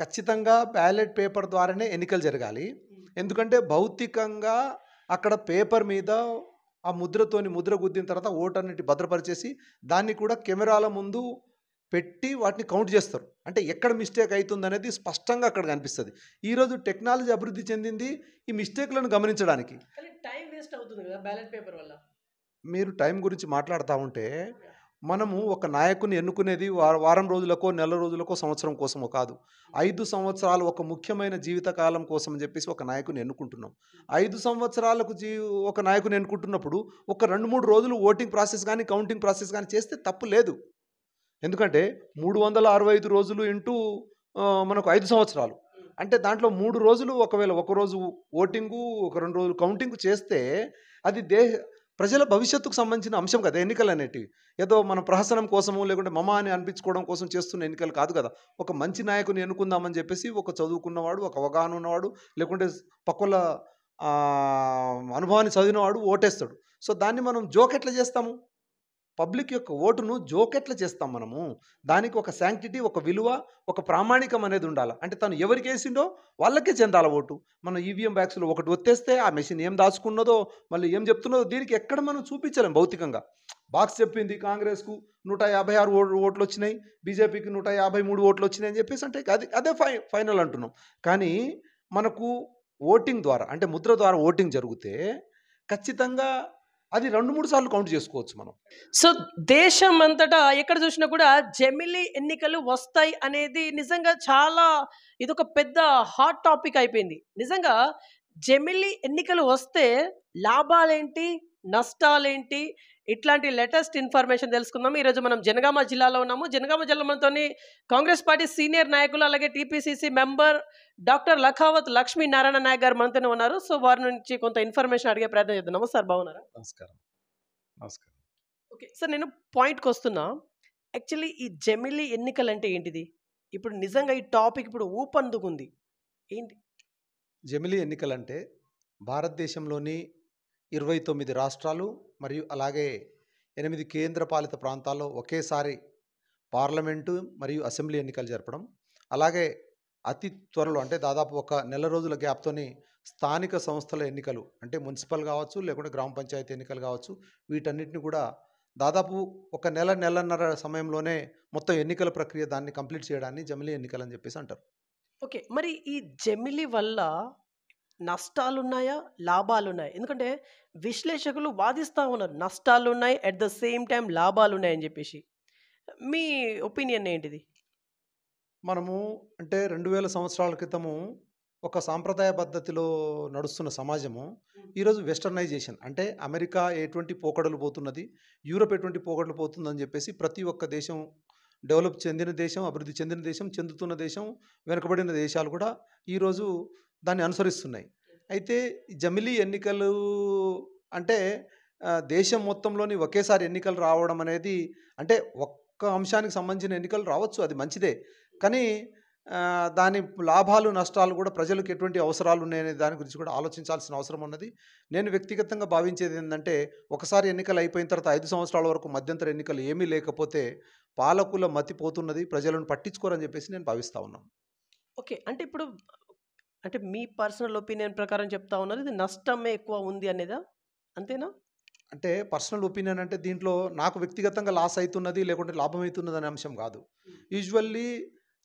ఖచ్చితంగా ballot paper ద్వారానే ఎన్నికలు జరగాలి ఎందుకంటే భౌతికంగా అక్కడ పేపర్ మీద ఆ ముద్రతోని ముద్ర గుద్దిన తర్వాత ఓటు అన్నిటి భద్రపరిచేసి దాన్ని కూడా కెమెరాల ముందు పెట్టి వాటిని కౌంట్ చేస్తారు అంటే ఎక్కడ మిస్టేక్ అవుతుంది అనేది స్పష్టంగా అక్కడ కనిపిస్తుంది ఈరోజు టెక్నాలజీ అభివృద్ధి చెందింది ఈ మిస్టేక్లను గమనించడానికి టైం వేస్ట్ అవుతుంది కదా బ్యాలెట్ పేపర్ వల్ల మీరు టైం గురించి మాట్లాడుతూ ఉంటే మనము ఒక నాయకుని ఎన్నుకునేది వారం రోజులకో నెల రోజులకో సంవత్సరం కోసమో కాదు ఐదు సంవత్సరాలు ఒక ముఖ్యమైన జీవితకాలం కోసం అని చెప్పేసి ఒక నాయకుని ఎన్నుకుంటున్నాం ఐదు సంవత్సరాలకు జీ ఒక నాయకుని ఎన్నుకుంటున్నప్పుడు ఒక రెండు మూడు రోజులు ఓటింగ్ ప్రాసెస్ కానీ కౌంటింగ్ ప్రాసెస్ కానీ చేస్తే తప్పు లేదు ఎందుకంటే మూడు వందల అరవై ఐదు రోజులు ఇంటూ మనకు ఐదు సంవత్సరాలు అంటే దాంట్లో మూడు రోజులు ఒకవేళ ఒక రోజు ఓటింగు ఒక రెండు రోజులు కౌంటింగ్ చేస్తే అది దేశ ప్రజల భవిష్యత్తుకు సంబంధించిన అంశం కదా ఎన్నికలు అనేటివి ఏదో మన ప్రహసనం కోసము లేకుంటే మమ అని అనిపించుకోవడం కోసం చేస్తున్న ఎన్నికలు కాదు కదా ఒక మంచి నాయకుని ఎన్నుకుందామని చెప్పేసి ఒక చదువుకున్నవాడు ఒక అవగాహన ఉన్నవాడు లేకుంటే పక్కల అనుభవాన్ని చదివినవాడు ఓటేస్తాడు సో దాన్ని మనం జోక్ ఎట్లా చేస్తాము పబ్లిక్ యొక్క ఓటును జోకెట్ల చేస్తాం మనము దానికి ఒక శాంక్టిటీ ఒక విలువ ఒక ప్రామాణికం అనేది ఉండాలి అంటే తను ఎవరికి వేసిండో వాళ్ళకే చెందాల ఓటు మనం ఈవీఎం e బ్యాగ్స్లో ఒకటి ఒత్తేస్తే ఆ మెషిన్ ఏం దాచుకున్నదో మళ్ళీ ఏం చెప్తున్నదో దీనికి ఎక్కడ మనం చూపించలేం భౌతికంగా బాక్స్ చెప్పింది కాంగ్రెస్కు నూట యాభై ఆరు ఓట్లు వచ్చినాయి బీజేపీకి నూట యాభై మూడు ఓట్లు వచ్చినాయి అని చెప్పేసి అంటే అది అదే ఫై ఫైనల్ అంటున్నాం కానీ మనకు ఓటింగ్ ద్వారా అంటే ముద్ర ద్వారా ఓటింగ్ జరిగితే ఖచ్చితంగా అది రెండు మూడు సార్లు కౌంట్ చేసుకోవచ్చు మనం సో దేశం అంతటా ఎక్కడ చూసినా కూడా జమిలీ ఎన్నికలు వస్తాయి అనేది నిజంగా చాలా ఇది ఒక పెద్ద హాట్ టాపిక్ అయిపోయింది నిజంగా జమిలీ ఎన్నికలు వస్తే లాభాలేంటి నష్టాలేంటి ఇట్లాంటి లేటెస్ట్ ఇన్ఫర్మేషన్ తెలుసుకుందాం ఈరోజు మనం జనగామ జిల్లాలో ఉన్నాము జనగామ జిల్లాతో కాంగ్రెస్ పార్టీ సీనియర్ నాయకులు అలాగే TPCC member doctor Lakhawat Lakshmi Narayana Naik గారు మనతోనే ఉన్నారు సో వారి నుంచి కొంత ఇన్ఫర్మేషన్ అడిగే ప్రయత్నం చేద్దాం సార్ బాగున్నారా నమస్కారం నమస్కారం ఓకే సార్ నేను పాయింట్కి వస్తున్నా యాక్చువల్లీ ఈ జమిలి ఎన్నికలు అంటే ఏంటిది ఇప్పుడు నిజంగా ఈ టాపిక్ ఇప్పుడు ఊపందుకుంది ఏంటి జమిలి ఎన్నికలంటే భారతదేశంలోని ఇరవై తొమ్మిది రాష్ట్రాలు మరియు అలాగే ఎనిమిది కేంద్రపాలిత ప్రాంతాల్లో ఒకేసారి పార్లమెంటు మరియు అసెంబ్లీ ఎన్నికలు జరపడం అలాగే అతి త్వరలో అంటే దాదాపు ఒక నెల రోజుల గ్యాప్తోని స్థానిక సంస్థల ఎన్నికలు అంటే మున్సిపల్ కావచ్చు లేకుంటే గ్రామ పంచాయతీ ఎన్నికలు కావచ్చు వీటన్నిటిని కూడా దాదాపు ఒక నెల నెలన్నర సమయంలోనే మొత్తం ఎన్నికల ప్రక్రియ దాన్ని కంప్లీట్ చేయడాన్ని జమిలీ ఎన్నికలు అని చెప్పేసి అంటారు ఓకే మరి ఈ జమిలీ వల్ల నష్టాలున్నాయా లాభాలున్నాయా ఎందుకంటే విశ్లేషకులు వాదిస్తూ ఉన్నారు నష్టాలు ఉన్నాయి అట్ ద సేమ్ టైం లాభాలు ఉన్నాయని చెప్పేసి మీ ఒపీనియన్ ఏంటిది మనము అంటే రెండు వేల సంవత్సరాల క్రితము ఒక సాంప్రదాయ పద్ధతిలో నడుస్తున్న సమాజము ఈరోజు వెస్టర్నైజేషన్ అంటే అమెరికా ఎటువంటి పోకడలు పోతున్నది యూరప్ ఎటువంటి పోకడలు పోతుందని చెప్పేసి ప్రతి ఒక్క దేశం డెవలప్ చెందిన దేశం అభివృద్ధి చెందిన దేశం చెందుతున్న దేశం వెనుకబడిన దేశాలు కూడా ఈరోజు దాన్ని అనుసరిస్తున్నాయి అయితే జమిలీ ఎన్నికలు అంటే దేశం మొత్తంలోని ఒకేసారి ఎన్నికలు రావడం అనేది అంటే ఒక్క అంశానికి సంబంధించిన ఎన్నికలు రావచ్చు అది మంచిదే కానీ దాని లాభాలు నష్టాలు కూడా ప్రజలకు ఎటువంటి అవసరాలు ఉన్నాయనే దాని గురించి కూడా ఆలోచించాల్సిన అవసరం ఉన్నది నేను వ్యక్తిగతంగా భావించేది ఏంటంటే ఒకసారి ఎన్నికలు అయిపోయిన తర్వాత ఐదు సంవత్సరాల వరకు మధ్యంతర ఎన్నికలు ఏమీ లేకపోతే పాలకుల మతిపోతున్నది ప్రజలను పట్టించుకోరని చెప్పేసి నేను భావిస్తా ఉన్నాను ఓకే అంటే ఇప్పుడు అంటే మీ పర్సనల్ ఒపీనియన్ ప్రకారం చెప్తా ఉన్నారు ఇది నష్టమే ఎక్కువ ఉంది అనేదా అంతేనా అంటే పర్సనల్ ఒపీనియన్ అంటే దీంట్లో నాకు వ్యక్తిగతంగా లాస్ అవుతున్నది లేకుంటే లాభం అవుతున్నది అనే అంశం కాదు యూజువల్లీ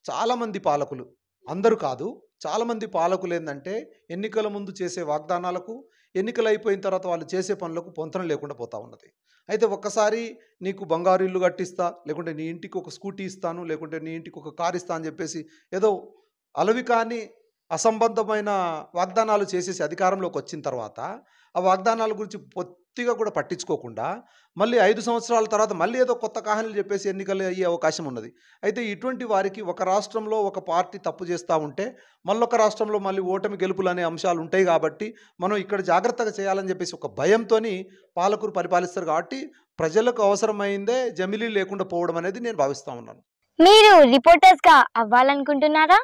చాలామంది పాలకులు అందరూ కాదు చాలామంది పాలకులు ఏంటంటే ఎన్నికల ముందు చేసే వాగ్దానాలకు ఎన్నికలు అయిపోయిన తర్వాత వాళ్ళు చేసే పనులకు పొంతన లేకుండా పోతా ఉన్నది అయితే ఒక్కసారి నీకు బంగారు ఇల్లు కట్టిస్తా లేకుంటే నీ ఇంటికి ఒక స్కూటీ ఇస్తాను లేకుంటే నీ ఇంటికి ఒక కార్ ఇస్తా అని చెప్పేసి ఏదో అలవి కానీ అసంబద్ధమైన వాగ్దానాలు చేసేసి అధికారంలోకి వచ్చిన తర్వాత ఆ వాగ్దానాల గురించి పొత్తిగా కూడా పట్టించుకోకుండా మళ్ళీ ఐదు సంవత్సరాల తర్వాత మళ్ళీ ఏదో కొత్త కాహనీలు చెప్పేసి ఎన్నికలు అయ్యే అవకాశం ఉన్నది అయితే ఇటువంటి వారికి ఒక రాష్ట్రంలో ఒక పార్టీ తప్పు చేస్తూ ఉంటే మళ్ళొక రాష్ట్రంలో మళ్ళీ ఓటమి గెలుపులు అనే అంశాలు ఉంటాయి కాబట్టి మనం ఇక్కడ జాగ్రత్తగా చేయాలని చెప్పేసి ఒక భయంతో పాలకులు పరిపాలిస్తారు కాబట్టి ప్రజలకు అవసరమైందే జమిలీ లేకుండా పోవడం అనేది నేను భావిస్తూ ఉన్నాను మీరు రిపోర్టర్స్గా అవ్వాలనుకుంటున్నారా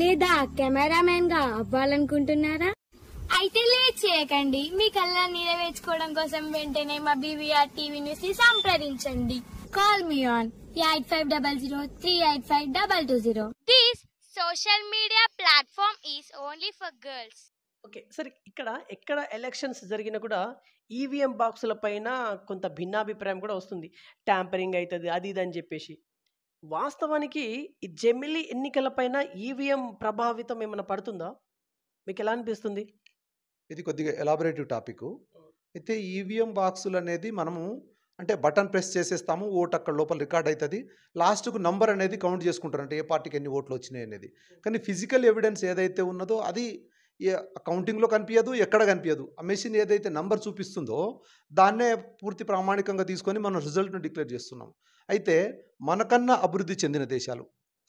లేదా కెమెరామెన్ గా అవ్వాలనుకుంటున్నారా అయితే లేట్ చేయకండి మీ కళ్ళ నెరవేర్చుకోవడం కోసం వెంటనే మా బీవీఆర్ టీవీ న్యూస్ ని సంప్రదించండి call me on eight five double zero three eight five double two zero this social media platform is only for girls okay సరే ఇక్కడ ఎక్కడ ఎలక్షన్స్ జరిగినా కూడా ఈవీఎం e బాక్సుల పైన కొంత భిన్నాభిప్రాయం కూడా వస్తుంది ట్యాంపరింగ్ అవుతుంది అది ఇది అని చెప్పేసి వాస్తవానికి ఈ జమిలి ఎన్నికలపైన ఈవీఎం ప్రభావితం ఏమైనా పడుతుందా మీకు ఎలా అనిపిస్తుంది ఇది కొద్దిగా ఎలాబరేటివ్ టాపిక్ అయితే ఈవీఎం బాక్సులు అనేది మనము అంటే బటన్ ప్రెస్ చేసేస్తాము ఓటు అక్కడ లోపల రికార్డ్ అవుతుంది లాస్ట్కు నంబర్ అనేది కౌంట్ చేసుకుంటారు అంటే ఏ పార్టీకి ఎన్ని ఓట్లు వచ్చినాయి అనేది కానీ ఫిజికల్ ఎవిడెన్స్ ఏదైతే ఉన్నదో అది కౌంటింగ్లో కనిపించదు ఎక్కడ కనిపించదు ఆ మెషిన్ ఏదైతే నంబర్ చూపిస్తుందో దాన్నే పూర్తి ప్రామాణికంగా తీసుకొని మనం రిజల్ట్ను డిక్లేర్ చేస్తున్నాం అయితే మనకన్నా అభివృద్ధి చెందిన దేశాలు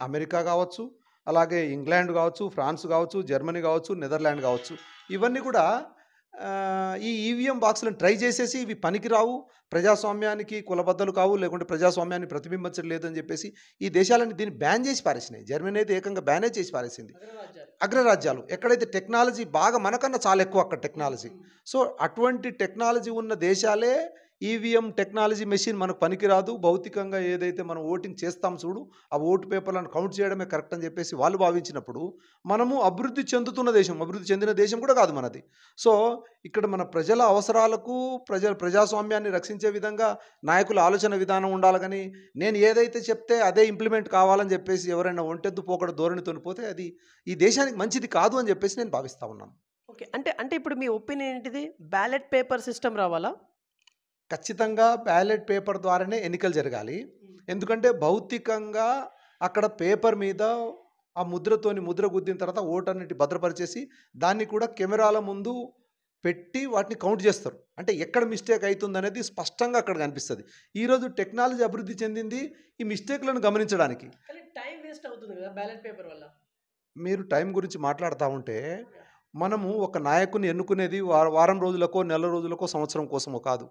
అమెరికా కావచ్చు అలాగే ఇంగ్లాండ్ కావచ్చు ఫ్రాన్స్ కావచ్చు జర్మనీ కావచ్చు నెదర్లాండ్ కావచ్చు ఇవన్నీ కూడా ఈ ఈవీఎం బాక్సులను ట్రై చేసేసి ఇవి పనికిరావు ప్రజాస్వామ్యానికి కులబద్దలు కావు లేకుంటే ప్రజాస్వామ్యాన్ని ప్రతిబింబించడం లేదని చెప్పేసి ఈ దేశాలని దీన్ని బ్యాన్ చేసి పారేసినాయి జర్మనీ అయితే ఏకంగా బ్యానే చేసి పారేసింది అగ్రరాజ్యాలు ఎక్కడైతే టెక్నాలజీ బాగా మనకన్నా చాలా ఎక్కువ అక్కడ టెక్నాలజీ సో అటువంటి టెక్నాలజీ ఉన్న దేశాలే ఈవీఎం టెక్నాలజీ మెషిన్ మనకు పనికిరాదు భౌతికంగా ఏదైతే మనం ఓటింగ్ చేస్తాం చూడు ఆ ఓటు పేపర్లను కౌంట్ చేయడమే కరెక్ట్ అని చెప్పేసి వాళ్ళు భావించినప్పుడు మనము అభివృద్ధి చెందుతున్న దేశం అభివృద్ధి చెందిన దేశం కూడా కాదు మనది సో ఇక్కడ మన ప్రజల అవసరాలకు ప్రజ ప్రజాస్వామ్యాన్ని రక్షించే విధంగా నాయకుల ఆలోచన విధానం ఉండాలి కానీ నేను ఏదైతే చెప్తే అదే ఇంప్లిమెంట్ కావాలని చెప్పేసి ఎవరైనా ఒంటెద్దు పోకడ ధోరణితోని పోతే అది ఈ దేశానికి మంచిది కాదు అని చెప్పేసి నేను భావిస్తా ఉన్నాను ఓకే అంటే అంటే ఇప్పుడు మీ ఒపీనియన్ ఏంటిది బ్యాలెట్ పేపర్ సిస్టమ్ రావాలా ఖచ్చితంగా బ్యాలెట్ పేపర్ ద్వారానే ఎన్నికలు జరగాలి ఎందుకంటే భౌతికంగా అక్కడ పేపర్ మీద ఆ ముద్రతోని ముద్ర గుద్దిన తర్వాత ఓటు అన్నిటి భద్రపరిచేసి దాన్ని కూడా కెమెరాల ముందు పెట్టి వాటిని కౌంట్ చేస్తారు అంటే ఎక్కడ మిస్టేక్ అవుతుంది అనేది స్పష్టంగా అక్కడ కనిపిస్తుంది ఈరోజు టెక్నాలజీ అభివృద్ధి చెందింది ఈ మిస్టేక్లను గమనించడానికి టైం వేస్ట్ అవుతుంది కదా బ్యాలెట్ పేపర్ వల్ల మీరు టైం గురించి మాట్లాడుతూ ఉంటే మనము ఒక నాయకుని ఎన్నుకునేది వారం రోజులకో నెల రోజులకో సంవత్సరం కోసమో కాదు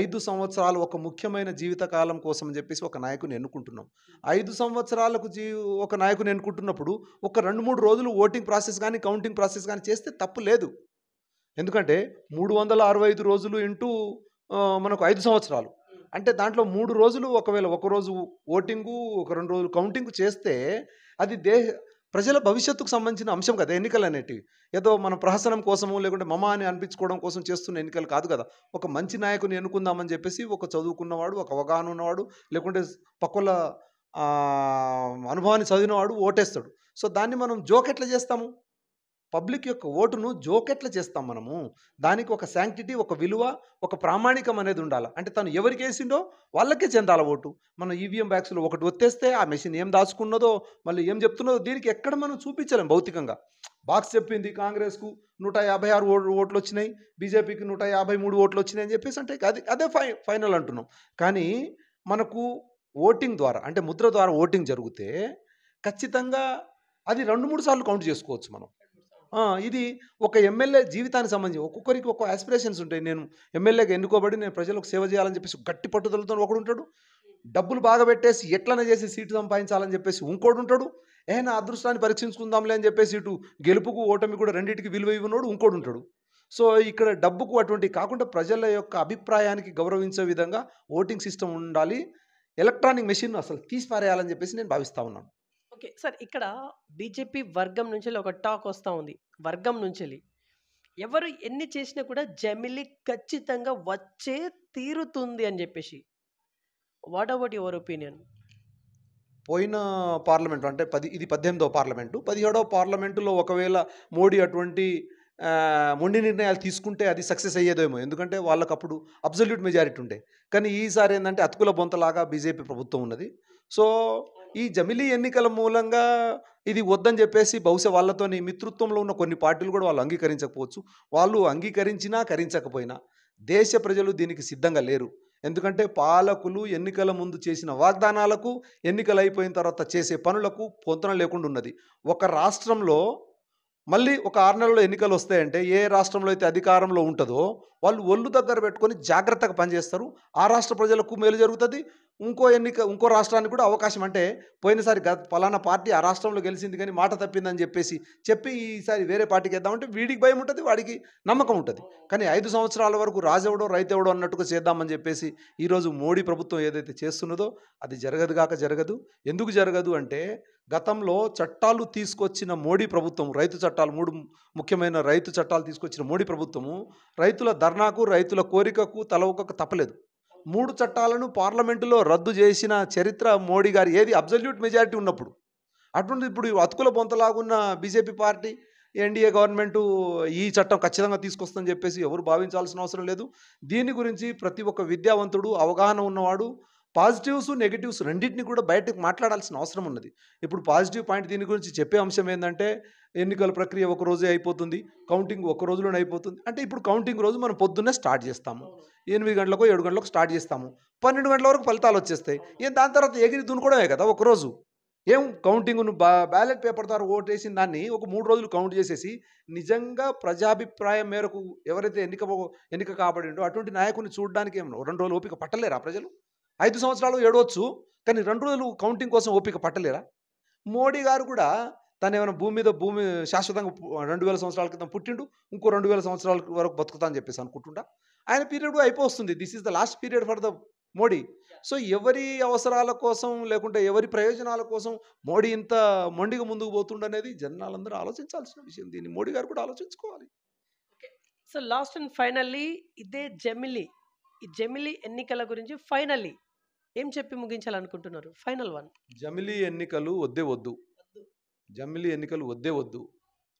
ఐదు సంవత్సరాలు ఒక ముఖ్యమైన జీవితకాలం కోసం అని చెప్పేసి ఒక నాయకుని ఎన్నుకుంటున్నాం ఐదు సంవత్సరాలకు జీ ఒక నాయకుని ఎన్నుకుంటున్నప్పుడు ఒక రెండు మూడు రోజులు ఓటింగ్ ప్రాసెస్ కానీ కౌంటింగ్ ప్రాసెస్ కానీ చేస్తే తప్పు లేదు ఎందుకంటే మూడు వందల అరవై ఐదు రోజులు ఇంటూ మనకు ఐదు సంవత్సరాలు అంటే దాంట్లో మూడు రోజులు ఒకవేళ ఒక రోజు ఓటింగు ఒక రెండు రోజులు కౌంటింగ్ చేస్తే అది దేశ ప్రజల భవిష్యత్తుకు సంబంధించిన అంశం కదా ఎన్నికలు అనేటివి ఏదో మన ప్రహసనం కోసము లేకుంటే మమ అని అనిపించుకోవడం కోసం చేస్తున్న ఎన్నికలు కాదు కదా ఒక మంచి నాయకుని ఎన్నుకుందామని చెప్పేసి ఒక చదువుకున్నవాడు ఒక అవగాహన ఉన్నవాడు లేకుంటే పక్కల అనుభవాన్ని చదివినవాడు ఓటేస్తాడు సో దాన్ని మనం జోక్ ఎట్లా చేస్తాము పబ్లిక్ యొక్క ఓటును జోకెట్ల చేస్తాం మనము దానికి ఒక శాంక్టిటీ ఒక విలువ ఒక ప్రామాణికం అనేది ఉండాలి అంటే తను ఎవరికి వేసిండో వాళ్ళకే చెందాల ఓటు మనం ఈవీఎం బ్యాగ్స్లో ఒకటి ఒత్తేస్తే ఆ మెషిన్ ఏం దాచుకున్నదో మళ్ళీ ఏం చెప్తున్నదో దీనికి ఎక్కడ మనం చూపించలేం భౌతికంగా బాక్స్ చెప్పింది కాంగ్రెస్కు నూట యాభై ఆరు ఓట్లు వచ్చినాయి బీజేపీకి నూట యాభై మూడు ఓట్లు వచ్చినాయి అని చెప్పేసి అంటే అది అదే ఫై ఫైనల్ అంటున్నాం కానీ మనకు ఓటింగ్ ద్వారా అంటే ముద్ర ద్వారా ఓటింగ్ జరిగితే ఖచ్చితంగా అది రెండు మూడు సార్లు కౌంట్ చేసుకోవచ్చు మనం ఇది ఒక ఎమ్మెల్యే జీవితానికి సంబంధించి ఒక్కొక్కరికి ఒక్కొక్క ఆస్పిరేషన్స్ ఉంటాయి. నేను ఎమ్మెల్యేగా ఎన్నుకోబడి నేను ప్రజలకు సేవ చేయాలని చెప్పేసి గట్టి పట్టుదలతో ఒకడు ఉంటాడు డబ్బులు బాగా పెట్టేసి ఎట్లైనా చేసి సీటు సంపాదించాలని చెప్పేసి ఇంకోడు ఉంటాడు ఏమైనా అదృష్టాన్ని పరీక్షించుకుందాంలే అని చెప్పేసి ఇటు గెలుపుకు, ఓటమి కూడా రెండింటికి విలువ ఇవ్వనోడు ఉంటాడు సో, ఇక్కడ డబ్బుకు అటువంటి కాకుండా ప్రజల యొక్క అభిప్రాయానికి గౌరవించే విధంగా ఓటింగ్ సిస్టమ్ ఉండాలి. ఎలక్ట్రానిక్ మెషిన్ అసలు తీసిపారేయాలని చెప్పేసి నేను భావిస్తా ఉన్నాను. ఓకే. సార్ ఇక్కడ బీజేపీ వర్గం నుంచి ఒక టాక్ వస్తూ ఉంది. వర్గం నుంచి ఎవరు ఎన్ని చేసినా కూడా జమిలి ఖచ్చితంగా వచ్చే తీరుతుంది అని చెప్పేసి వాట్ అబౌట్ యువర్ ఒపీనియన్ పోయిన పార్లమెంట్ అంటే పది ఇది పద్దెనిమిదవ పార్లమెంటు పదిహేడవ పార్లమెంటులో ఒకవేళ మోడీ అటువంటి మొండి నిర్ణయాలు తీసుకుంటే అది సక్సెస్ అయ్యేదేమో ఎందుకంటే వాళ్ళకి అప్పుడు అబ్జల్యూట్ మెజారిటీ ఉండే కానీ ఈసారి ఏంటంటే అతుకుల బొంతలాగా బీజేపీ ప్రభుత్వం ఉన్నది సో ఈ జమిలీ ఎన్నికల మూలంగా ఇది వద్దని చెప్పేసి బహుశా వాళ్ళతోని మిత్రుత్వంలో ఉన్న కొన్ని పార్టీలు కూడా వాళ్ళు అంగీకరించకపోవచ్చు వాళ్ళు అంగీకరించినా కరించకపోయినా దేశ ప్రజలు దీనికి సిద్ధంగా లేరు ఎందుకంటే పాలకులు ఎన్నికల ముందు చేసిన వాగ్దానాలకు ఎన్నికలు అయిపోయిన తర్వాత చేసే పనులకు పొంతన లేకుండా ఉన్నది ఒక రాష్ట్రంలో మళ్ళీ ఒక ఆరు నెలలో ఎన్నికలు వస్తాయంటే ఏ రాష్ట్రంలో అయితే అధికారంలో ఉంటుందో వాళ్ళు ఒళ్ళు దగ్గర పెట్టుకొని జాగ్రత్తగా పనిచేస్తారు ఆ రాష్ట్ర ప్రజలకు మేలు జరుగుతుంది ఇంకో ఎన్నిక ఇంకో రాష్ట్రానికి కూడా అవకాశం అంటే పోయినసారి గత ఫలానా పార్టీ ఆ రాష్ట్రంలో గెలిచింది కానీ మాట తప్పిందని చెప్పేసి చెప్పి ఈసారి వేరే పార్టీకి వేద్దామంటే వీడికి భయం ఉంటుంది వాడికి నమ్మకం ఉంటుంది కానీ ఐదు సంవత్సరాల వరకు రాజెవడో రైతెవడో అన్నట్టుగా చేద్దామని చెప్పేసి ఈరోజు మోడీ ప్రభుత్వం ఏదైతే చేస్తున్నదో అది జరగదు కాక జరగదు ఎందుకు జరగదు అంటే గతంలో చట్టాలు తీసుకొచ్చిన మోడీ ప్రభుత్వం రైతు చట్టాలు మూడు ముఖ్యమైన రైతు చట్టాలు తీసుకొచ్చిన మోడీ ప్రభుత్వము రైతుల ధర్నాకు రైతుల కోరికకు తలవకకు తప్పలేదు మూడు చట్టాలను పార్లమెంటులో రద్దు చేసిన చరిత్ర మోడీ గారు ఏది అబ్జల్యూట్ మెజారిటీ ఉన్నప్పుడు అటువంటి ఇప్పుడు అతుకుల బొంతలాగున్న బీజేపీ పార్టీ ఎన్డీఏ గవర్నమెంటు ఈ చట్టం ఖచ్చితంగా తీసుకొస్తుందని చెప్పేసి ఎవరు భావించాల్సిన అవసరం లేదు దీని గురించి ప్రతి ఒక్క విద్యావంతుడు అవగాహన ఉన్నవాడు పాజిటివ్స్ నెగిటివ్స్ రెండింటిని కూడా బయటకు మాట్లాడాల్సిన అవసరం ఉన్నది ఇప్పుడు పాజిటివ్ పాయింట్ దీని గురించి చెప్పే అంశం ఏంటంటే ఎన్నికల ప్రక్రియ ఒక రోజే అయిపోతుంది కౌంటింగ్ ఒక రోజులోనే అయిపోతుంది అంటే ఇప్పుడు కౌంటింగ్ రోజు మనం పొద్దున్నే స్టార్ట్ చేస్తాము ఎనిమిది గంటలకు ఏడు గంటలకు స్టార్ట్ చేస్తాము పన్నెండు గంటల వరకు ఫలితాలు వచ్చేస్తాయి ఏం దాని తర్వాత ఎగిరి దున్నుకోవడమే కదా ఒకరోజు ఏం కౌంటింగ్ను బా బ్యాలెట్ పేపర్ ద్వారా వేసిన దాన్ని ఒక మూడు రోజులు కౌంట్ చేసేసి నిజంగా ప్రజాభిప్రాయం మేరకు ఎవరైతే ఎన్నిక ఎన్నిక కాబడిండో అటువంటి నాయకుని చూడడానికి ఏమో రెండు రోజులు ఓపిక పట్టలేరా ప్రజలు ఐదు సంవత్సరాలు ఏడవచ్చు కానీ రెండు రోజులు కౌంటింగ్ కోసం ఓపిక పట్టలేరా మోడీ గారు కూడా తను ఏమైనా భూమి మీద భూమి శాశ్వతంగా రెండు వేల సంవత్సరాల క్రితం పుట్టిండు ఇంకో రెండు వేల సంవత్సరాల వరకు బతుకుతా అని చెప్పేసి అనుకుంటుంటా ఆయన పీరియడ్ అయిపోతుంది this is the last period for the Modi so ఎవరి అవసరాల కోసం లేకుంటే ఎవరి ప్రయోజనాల కోసం మోడీ ఇంత మొండిగా ముందుకు పోతుండనేది జనాలందరూ ఆలోచించాల్సిన విషయం దీన్ని మోడీ గారు కూడా ఆలోచించుకోవాలి సో లాస్ట్ అండ్ ఫైనల్లీ ఇదే జమిలి ఈ జమిలి ఎన్నికల గురించి ఫైనల్లీ ఏం చెప్పి ముగించాలనుకుంటున్నారు ఫైనల్ వన్ జమిలి ఎన్నికలు వద్దే వద్దు జమిలీ ఎన్నికలు వద్దే వద్దు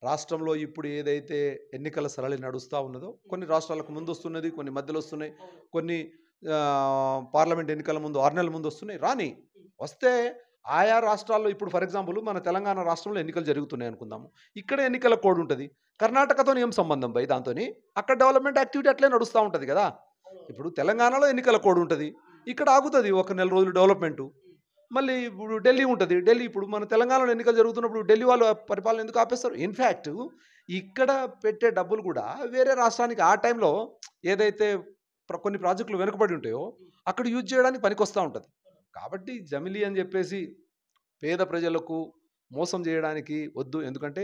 రాష్ట్రంలో ఇప్పుడు ఏదైతే ఎన్నికల సరళి నడుస్తూ ఉన్నదో కొన్ని రాష్ట్రాలకు ముందు వస్తున్నది కొన్ని మధ్యలో వస్తున్నాయి కొన్ని పార్లమెంట్ ఎన్నికల ముందు ఆరు నెలల ముందు వస్తున్నాయి రాని వస్తే ఆయా రాష్ట్రాల్లో ఇప్పుడు ఫర్ ఎగ్జాంపుల్ మన తెలంగాణ రాష్ట్రంలో ఎన్నికలు జరుగుతున్నాయి అనుకుందాము ఇక్కడ ఎన్నికల కోడ్ ఉంటుంది కర్ణాటకతో ఏం సంబంధం పై దాంతో అక్కడ డెవలప్మెంట్ యాక్టివిటీ అట్లే నడుస్తూ ఉంటుంది కదా ఇప్పుడు తెలంగాణలో ఎన్నికల కోడ్ ఉంటుంది ఇక్కడ ఆగుతుంది ఒక నెల రోజులు డెవలప్మెంటు మళ్ళీ ఇప్పుడు ఢిల్లీ ఉంటుంది ఢిల్లీ ఇప్పుడు మన తెలంగాణలో ఎన్నికలు జరుగుతున్నప్పుడు ఢిల్లీ వాళ్ళు పరిపాలన ఎందుకు ఆపేస్తారు ఇన్ఫ్యాక్ట్ ఇక్కడ పెట్టే డబ్బులు కూడా వేరే రాష్ట్రానికి ఆ టైంలో ఏదైతే కొన్ని ప్రాజెక్టులు వెనుకబడి ఉంటాయో అక్కడ యూజ్ చేయడానికి పనికొస్తూ ఉంటుంది కాబట్టి జమిలీ అని చెప్పేసి పేద ప్రజలకు మోసం చేయడానికి వద్దు ఎందుకంటే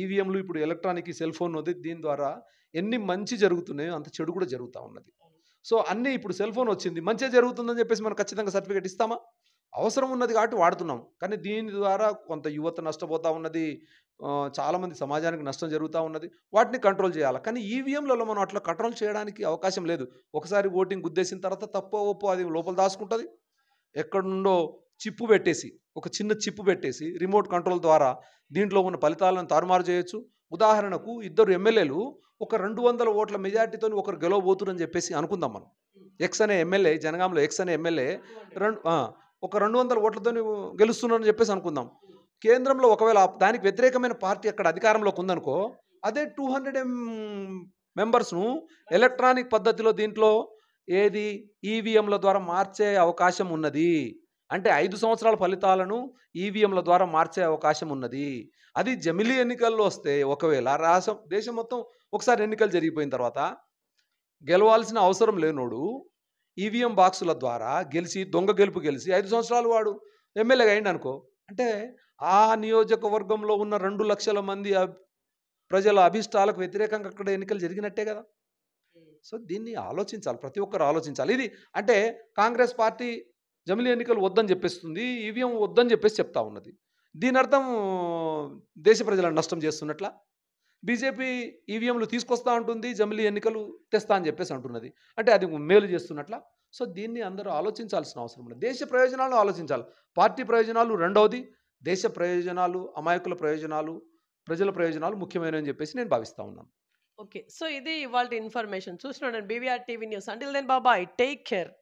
ఈవీఎంలు ఇప్పుడు ఎలక్ట్రానిక్ సెల్ ఫోన్ ఉంది దీని ద్వారా ఎన్ని మంచి జరుగుతున్నాయో అంత చెడు కూడా జరుగుతూ ఉన్నది సో అన్నీ ఇప్పుడు సెల్ ఫోన్ వచ్చింది మంచిగా జరుగుతుందని చెప్పేసి మనం ఖచ్చితంగా సర్టిఫికేట్ ఇస్తామా అవసరం ఉన్నది కాబట్టి వాడుతున్నాం కానీ దీని ద్వారా కొంత యువత నష్టపోతూ ఉన్నది చాలామంది సమాజానికి నష్టం జరుగుతూ ఉన్నది వాటిని కంట్రోల్ చేయాలి కానీ ఈవీఎంలలో మనం అట్లా కంట్రోల్ చేయడానికి అవకాశం లేదు ఒకసారి ఓటింగ్ గుద్దేసిన తర్వాత తప్పో ఒప్పో అది లోపల దాచుకుంటుంది ఎక్కడుండో చిప్పు పెట్టేసి ఒక చిన్న చిప్పు పెట్టేసి రిమోట్ కంట్రోల్ ద్వారా దీంట్లో ఉన్న ఫలితాలను తారుమారు చేయొచ్చు ఉదాహరణకు ఇద్దరు ఎమ్మెల్యేలు ఒక రెండు వందల ఓట్ల మెజార్టీతో ఒకరు గెలవబోతురని చెప్పేసి అనుకుందాం మనం ఎక్స్ అనే ఎమ్మెల్యే జనగాంలో ఎక్స్ అనే ఎమ్మెల్యే రెండు ఒక రెండు వందల ఓట్లతో గెలుస్తున్నానని చెప్పేసి అనుకుందాం కేంద్రంలో ఒకవేళ దానికి వ్యతిరేకమైన పార్టీ అక్కడ అధికారంలోకి ఉందనుకో అదే టూ హండ్రెడ్ ఎం మెంబర్స్ను ఎలక్ట్రానిక్ పద్ధతిలో దీంట్లో ఏది ఈవీఎంల ద్వారా మార్చే అవకాశం ఉన్నది అంటే ఐదు సంవత్సరాల ఫలితాలను ఈవీఎంల ద్వారా మార్చే అవకాశం ఉన్నది అది జమిలీ ఎన్నికల్లో వస్తే ఒకవేళ రాష్ట్రం దేశం మొత్తం ఒకసారి ఎన్నికలు జరిగిపోయిన తర్వాత గెలవాల్సిన అవసరం లేనోడు ఈవీఎం e బాక్సుల ద్వారా గెలిచి దొంగ గెలుపు గెలిచి ఐదు సంవత్సరాలు వాడు ఎమ్మెల్యేగా అయింది అనుకో అంటే ఆ నియోజకవర్గంలో ఉన్న రెండు లక్షల మంది ప్రజల అభిష్టాలకు వ్యతిరేకంగా అక్కడ ఎన్నికలు జరిగినట్టే కదా సో దీన్ని ఆలోచించాలి ప్రతి ఒక్కరు ఆలోచించాలి ఇది అంటే కాంగ్రెస్ పార్టీ జమిలీ ఎన్నికలు వద్దని చెప్పేస్తుంది ఈవీఎం e వద్దని చెప్పేసి చెప్తా ఉన్నది దీని అర్థం దేశ ప్రజలను నష్టం చేస్తున్నట్లా బీజేపీ ఈవీఎంలు తీసుకొస్తా ఉంటుంది జమిలీ ఎన్నికలు తెస్తా అని చెప్పేసి అంటున్నది అంటే అది మేలు చేస్తున్నట్ల సో దీన్ని అందరూ ఆలోచించాల్సిన అవసరం ఉంది దేశ ప్రయోజనాలు ఆలోచించాలి పార్టీ ప్రయోజనాలు రెండవది దేశ ప్రయోజనాలు అమాయకుల ప్రయోజనాలు ప్రజల ప్రయోజనాలు ముఖ్యమైనవి చెప్పేసి నేను భావిస్తా ఉన్నాను ఓకే సో ఇది ఇవాళ ఇన్ఫర్మేషన్ చూస్తున్నాను బీవీఆర్ టీవీ న్యూస్ అంటే దెన్ బాబాయ్ టేక్ కేర్